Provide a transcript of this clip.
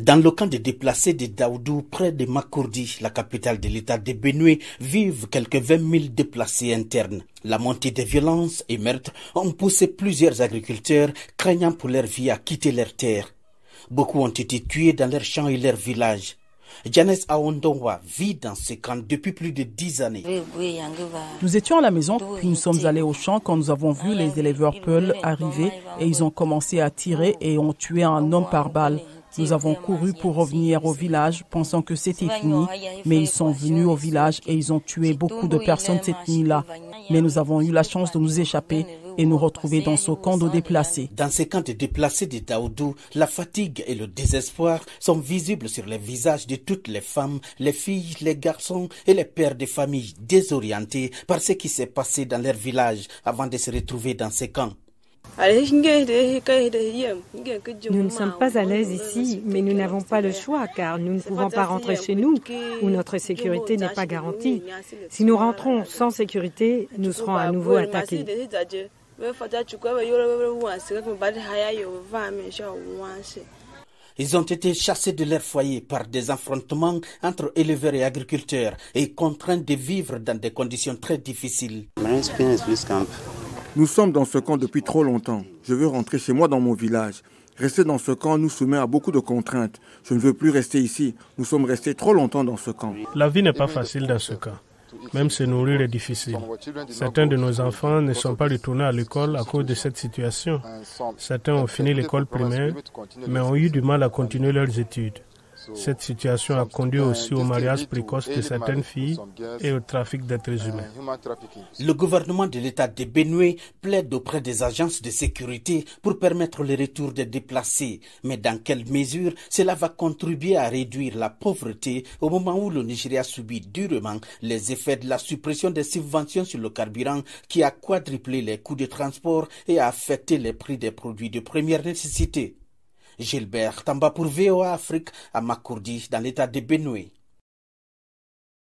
Dans le camp des déplacés de Daoudou, près de Makourdi, la capitale de l'État de Benue, vivent quelques 20 000 déplacés internes. La montée des violences et meurtres ont poussé plusieurs agriculteurs, craignant pour leur vie, à quitter leurs terres. Beaucoup ont été tués dans leurs champs et leurs villages. Janice Aondonwa vit dans ce camp depuis plus de dix années. Nous étions à la maison, puis nous sommes allés au champ quand nous avons vu ah les éleveurs Peul arriver et ils ont commencé à tirer et ont tué un homme par balle. Nous avons couru pour revenir au village, pensant que c'était fini, mais ils sont venus au village et ils ont tué beaucoup de personnes cette hein, nuit-là. Hein. Mais nous avons eu la chance de nous échapper et nous retrouver dans ce camp de déplacés. Dans ces camps de déplacés de Daoudou, la fatigue et le désespoir sont visibles sur les visages de toutes les femmes, les filles, les garçons et les pères de familles désorientés par ce qui s'est passé dans leur village avant de se retrouver dans ces camps. Nous ne sommes pas à l'aise ici, mais nous n'avons pas le choix car nous ne pouvons pas rentrer chez nous où notre sécurité n'est pas garantie. Si nous rentrons sans sécurité, nous serons à nouveau attaqués. Ils ont été chassés de leur foyer par des affrontements entre éleveurs et agriculteurs et contraints de vivre dans des conditions très difficiles. Nous sommes dans ce camp depuis trop longtemps. Je veux rentrer chez moi dans mon village. Rester dans ce camp nous soumet à beaucoup de contraintes. Je ne veux plus rester ici. Nous sommes restés trop longtemps dans ce camp. La vie n'est pas facile dans ce camp. Même se nourrir est difficile. Certains de nos enfants ne sont pas retournés à l'école à cause de cette situation. Certains ont fini l'école primaire, mais ont eu du mal à continuer leurs études. Cette situation a conduit aussi au mariage précoce de certaines filles et au trafic d'êtres euh, humains. Le gouvernement de l'État de Benue plaide auprès des agences de sécurité pour permettre le retour des déplacés. Mais dans quelle mesure cela va contribuer à réduire la pauvreté au moment où le Nigeria subit durement les effets de la suppression des subventions sur le carburant qui a quadruplé les coûts de transport et a affecté les prix des produits de première nécessité Gilbert Tamba pour VOA Afrique à Makurdi, dans l'état de Benoué.